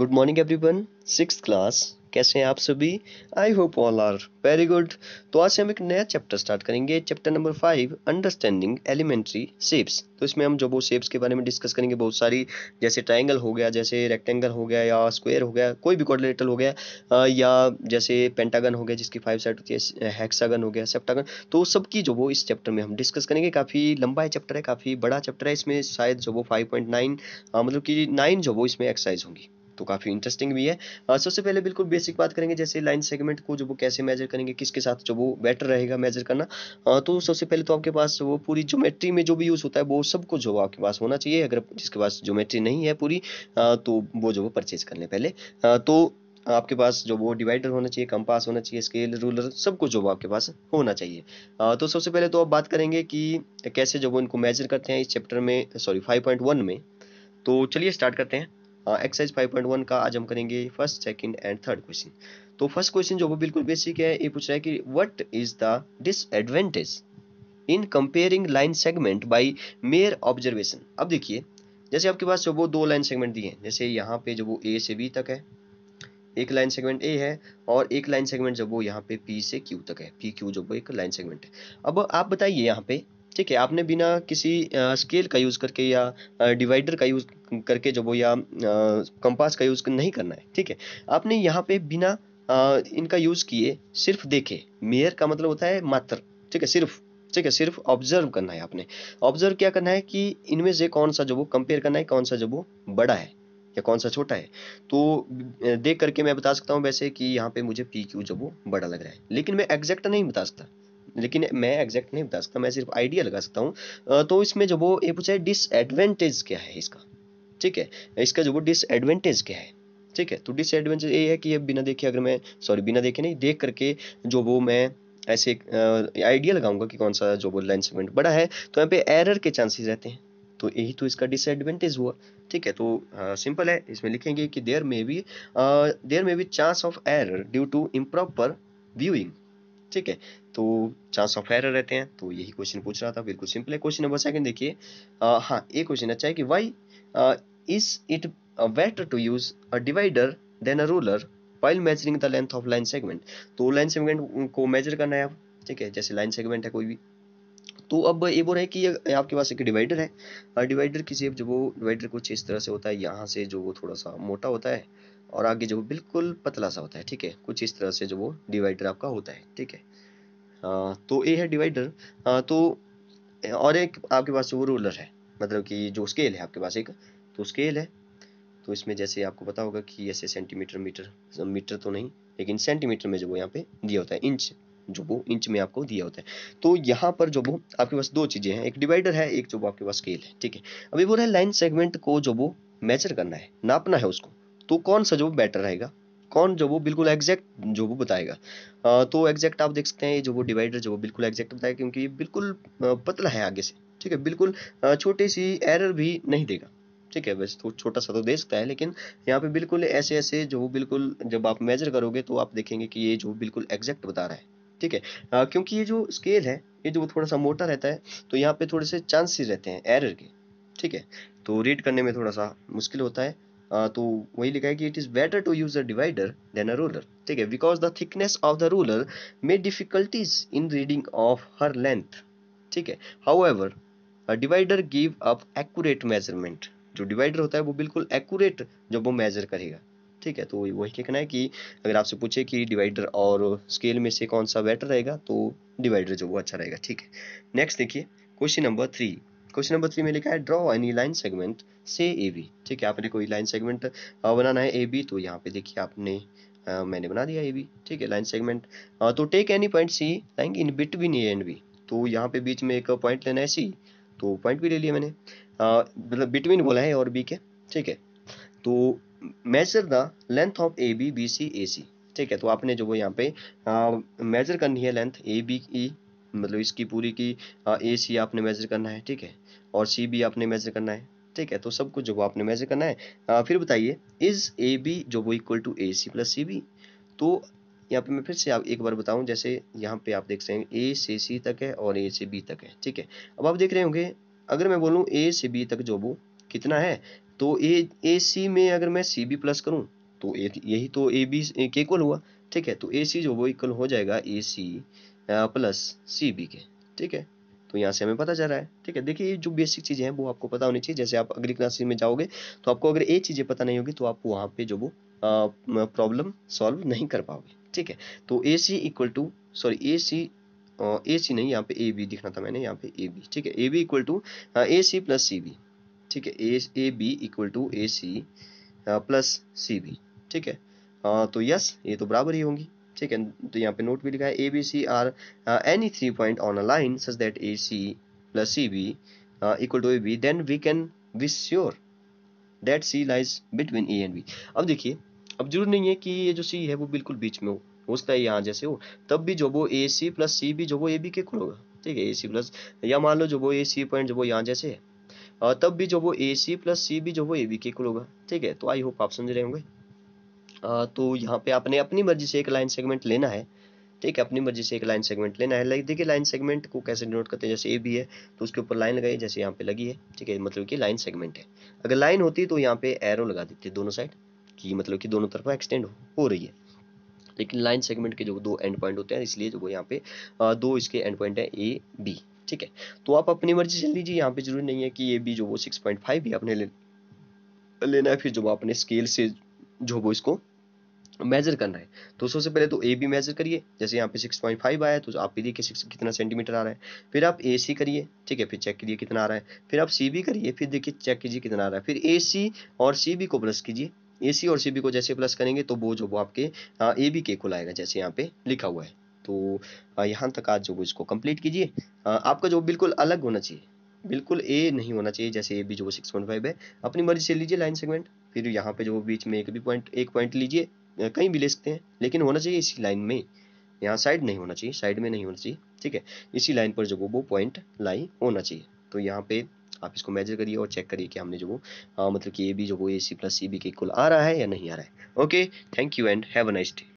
good morning everyone six class कैसे हैं आप सभी I hope all are very good तो आज से हम एक नया चैप्टर स्टार्ट करेंगे chapter number five understanding elementary shapes तो इसमें हम जो बहुत शेप्स के बारे में डिस्कस करेंगे बहुत सारी जैसे ट्रायंगल हो गया जैसे रेक्टेंगल हो गया या स्क्वायर हो गया कोई भी कॉर्डिनेटल हो गया या जैसे पेंटागन हो गया जिसकी फाइव साइड होती है हैक्सागन हो गया सेप्टागन तो सबकी जो वो इस चैप्टर में हम डिस्कस करेंगे काफ़ी लंबा है चैप्टर है काफ़ी बड़ा चैप्टर है इसमें शायद जो वो फाइव पॉइंट नाइन मतलब कि नाइन जो वो इसमें एक्सरसाइज होंगी तो काफ़ी इंटरेस्टिंग भी है सबसे पहले बिल्कुल बेसिक बात करेंगे जैसे लाइन सेगमेंट को जो वो कैसे मेजर करेंगे किसके साथ जो वो बेटर रहेगा मेजर करना तो सबसे पहले तो आपके पास वो पूरी ज्योमेट्री में जो भी यूज़ होता है वो सब कुछ जो आपके पास होना चाहिए अगर जिसके पास ज्योमेट्री नहीं है पूरी तो वो जो वो परचेज कर लें पहले तो आपके पास जो वो डिवाइडर होना चाहिए कंपास होना चाहिए स्केल रूलर सब कुछ जो आपके पास होना चाहिए तो सबसे पहले तो आप बात करेंगे कि कैसे जो वो इनको मेजर करते हैं इस चैप्टर में सॉरी 5.1 में तो चलिए स्टार्ट करते हैं एक्सरसाइज फाइव पॉइंट वन का आज हम करेंगे first second and third question तो फर्स्ट क्वेश्चन जो वो बिल्कुल बेसिक है ये पूछ रहा है कि what is the disadvantage in comparing line segment by mere observation अब देखिए जैसे आपके पास जो वो दो लाइन सेगमेंट दिए हैं जैसे यहाँ पे जो वो ए से बी तक है एक लाइन सेगमेंट ए है और एक लाइन सेगमेंट जब वो यहाँ पे पी से क्यू तक है पी क्यू जो वो एक लाइन सेगमेंट है अब आप बताइए यहाँ पे ठीक है आपने बिना किसी स्केल का यूज़ करके या डिवाइडर का यूज़ करके जो वो या कंपास का यूज़ नहीं करना है ठीक है आपने यहाँ पे बिना आ, इनका यूज़ किए सिर्फ देखे मेयर का मतलब होता है मात्र ठीक है सिर्फ ठीक है सिर्फ ऑब्जर्व करना है आपने ऑब्जर्व क्या करना है कि इनमें से कौन सा जो वो कंपेयर करना है कौन सा जो वो बड़ा है या कौन सा छोटा है तो देख करके मैं बता सकता हूँ वैसे कि यहाँ पे मुझे पी क्यू जो वो बड़ा लग रहा है लेकिन मैं एग्जैक्ट नहीं बता सकता लेकिन मैं एग्जैक्ट नहीं बता सकता मैं सिर्फ आइडिया लगा सकता हूँ तो इसमें जो वो ये पूछा है डिसएडवेंटेज क्या है इसका ठीक है इसका जो वो डिसएडवांटेज क्या है ठीक है तो डिसएडवांटेज ये है कि ये बिना देखे अगर मैं सॉरी बिना देखे नहीं देख करके जो वो मैं ऐसे आइडिया लगाऊंगा कि कौन सा जो वो लेंस इवेंट बड़ा है तो यहाँ पे एरर के चांसेस रहते हैं तो यही तो इसका डिसएडवांटेज हुआ ठीक है तो सिंपल है इसमें लिखेंगे कि there may be there may be chance of error due to improper viewing ठीक है तो चांस ऑफ एरर रहते हैं तो यही क्वेश्चन पूछ रहा था बिल्कुल सिंपल है क्वेश्चन नंबर सेकंड देखिए हाँ ये क्वेश्चन अच्छा है कि why is it better to use a divider than a ruler while measuring the length of line segment तो line segment को measure करना है आप ठीक है जैसे line segment है कोई भी तो अब ये बोल रहे हैं कि आपके पास एक डिवाइडर है और डिवाइडर की शेप जो वो डिवाइडर कुछ इस तरह से होता है यहाँ से जो वो थोड़ा सा मोटा होता है और आगे जो बिल्कुल पतला सा होता है ठीक है कुछ इस तरह से जो वो डिवाइडर आपका होता है ठीक है आ, तो ये है डिवाइडर तो और एक आपके पास वो रूलर है मतलब कि जो स्केल है आपके पास एक तो स्केल है तो इसमें जैसे आपको पता होगा कि ऐसे सेंटीमीटर मीटर मीटर तो नहीं लेकिन सेंटीमीटर में जो वो यहाँ पे दिया होता है इंच जो वो इंच में आपको दिया होता है तो यहाँ पर जो वो आपके पास दो चीज़ें हैं एक डिवाइडर है एक जो वो आपके पास स्केल है ठीक है अभी बोला है लाइन सेगमेंट को जो वो मेजर करना है नापना है उसको तो कौन सा जो बेटर रहेगा कौन जो वो बिल्कुल एग्जैक्ट जो वो बताएगा आ, तो एग्जैक्ट आप देख सकते हैं जो वो डिवाइडर जो वो बिल्कुल एग्जैक्ट बताएगा क्योंकि ये बिल्कुल पतला है आगे से ठीक है बिल्कुल छोटी सी एरर भी नहीं देगा ठीक है वैसे छोटा सा तो दे सकता है लेकिन यहाँ पे बिल्कुल ऐसे ऐसे जो बिल्कुल जब आप मेजर करोगे तो आप देखेंगे कि ये जो बिल्कुल एग्जैक्ट बता रहा है ठीक है क्योंकि ये जो स्केल है ये जो थोड़ा सा मोटा रहता है तो यहाँ पे थोड़े से चांसेस रहते हैं एरर के ठीक है तो रीड करने में थोड़ा सा मुश्किल होता है आ, तो वही लिखा है कि it is better to use a divider than a ruler ठीक है because the thickness of the ruler may difficulties in reading of her length ठीक है however divider give up accurate measurement जो डिवाइडर होता है वो बिल्कुल accurate जब वो मेजर करेगा ठीक है तो वही कहना है कि अगर आपसे पूछे कि डिवाइडर और स्केल में से कौन सा बेटर रहेगा तो डिवाइडर जो वो अच्छा रहेगा ठीक है नेक्स्ट देखिए question number three question number three में लिखा है ड्रॉ एनी लाइन सेगमेंट से ए बी ठीक है आपने कोई लाइन सेगमेंट बनाना है ए बी तो यहाँ पे देखिए आपने आ, मैंने बना दिया ए बी ठीक है लाइन सेगमेंट तो take any point C line in between A and B तो यहाँ पे बीच में एक पॉइंट लेना है सी तो पॉइंट भी ले लिया मैंने मतलब बिटवीन बोला है और बी के ठीक है तो measure the length of A B B C A C ठीक है तो आपने जो वो यहाँ पे मेजर करनी है लेंथ ए बी ई मतलब इसकी पूरी की ए सी आपने मेजर करना है ठीक है और सी बी आपने मेजर करना है ठीक है तो सब कुछ जो वो आपने मेजर करना है आ, फिर बताइए इज ए बी जो वो equal to A C plus C B तो यहाँ पे मैं फिर से आप एक बार बताऊं जैसे यहाँ पे आप देख सकते हैं ए से सी तक है और ए से बी तक है ठीक है अब आप देख रहे होंगे अगर मैं बोलूँ ए से बी तक जो वो कितना है तो ए ए सी में अगर मैं सी बी प्लस करूँ तो ए यही तो ए बी के इक्वल हुआ ठीक है तो ए सी जो वो इक्वल हो जाएगा ए सी प्लस सी बी के ठीक है तो यहाँ से हमें पता चल रहा है ठीक है देखिए ये जो बेसिक चीज़ें हैं वो आपको पता होनी चाहिए जैसे आप अगली क्लासेस में जाओगे तो आपको अगर ये चीज़ें पता नहीं होगी तो आप वहाँ पे जो वो प्रॉब्लम सॉल्व नहीं कर पाओगे ठीक है तो A C equal to sorry A C A C नहीं यहाँ पे ए बी दिखना था मैंने यहाँ पे ए बी ठीक है A B equal to A C plus C B ठीक है A A B equal to A C plus C B ठीक है तो यस ये तो बराबर ही होंगी ठीक है तो यहाँ पे नोट भी लिखा है A B C are any three point on a line such that A C plus C B equal to A B then we can we sure that C lies between A and B अब देखिए अब जरूर नहीं है कि ये जो सी है वो बिल्कुल बीच में हो उसका है यहाँ जैसे हो तब भी जो वो ए सी प्लस सी भी जो वो ए बी के इक्वल होगा ठीक है ए सी प्लस या मान लो जो वो ए सी पॉइंट जो वो यहाँ जैसे है तब भी जो वो ए सी प्लस सी भी जो वो ए बी के इक्वल होगा ठीक है तो आई होप आप समझ रहे होंगे तो यहाँ पे आपने अपनी मर्जी से एक लाइन सेगमेंट लेना है ठीक है अपनी मर्जी से एक लाइन सेगमेंट लेना है देखिए लाइन सेगमेंट को कैसे डिनोट करते हैं जैसे ए बी है तो उसके ऊपर लाइन लगाई जैसे यहाँ पे लगी है ठीक है मतलब कि लाइन सेगमेंट है अगर लाइन होती तो यहाँ पे एरो लगा देते दोनों साइड कि मतलब कि दोनों तरफ एक्सटेंड हो, हो रही है लेकिन लाइन सेगमेंट के जो दो एंड पॉइंट होते हैं इसलिए जो यहाँ पे दो इसके एंड पॉइंट है ए बी ठीक है तो आप अपनी मर्जी से लीजिए यहाँ पे जरूरी नहीं है कि ए बी जो वो सिक्स पॉइंट फाइव ही आपने लेना है फिर जो आपने स्केल से जो वो इसको मेजर करना है तो सबसे पहले तो ए बी मेजर करिए जैसे यहाँ पे 6.5 आया तो आप भी देखिए सिक्स कितना सेंटीमीटर आ रहा है फिर आप ए सी करिए ठीक है फिर चेक कीजिए कितना आ रहा है फिर आप सी बी करिए फिर देखिए चेक कीजिए कितना आ रहा है फिर ए सी और सी बी को प्लस कीजिए ए सी और सी बी को जैसे प्लस करेंगे तो वो जो वो आपके ए बी के इक्वल आएगा जैसे यहाँ पे लिखा हुआ है तो यहाँ तक आज जो वो इसको कंप्लीट कीजिए आपका जो बिल्कुल अलग होना चाहिए बिल्कुल ए नहीं होना चाहिए जैसे ए बी जो वो सिक्स पॉइंट फाइव है अपनी मर्जी से लीजिए लाइन सेगमेंट फिर यहाँ पे जो बीच में एक भी पॉइंट एक पॉइंट लीजिए कहीं भी ले सकते हैं लेकिन होना चाहिए इसी लाइन में यहाँ साइड नहीं होना चाहिए साइड में नहीं होना चाहिए ठीक है इसी लाइन पर जो वो पॉइंट लाई होना चाहिए तो यहाँ पे आप इसको मेजर करिए और चेक करिए कि हमने जो वो मतलब कि ए बी जो वो A C plus C B के इक्वल आ रहा है या नहीं आ रहा है okay thank you and have a nice day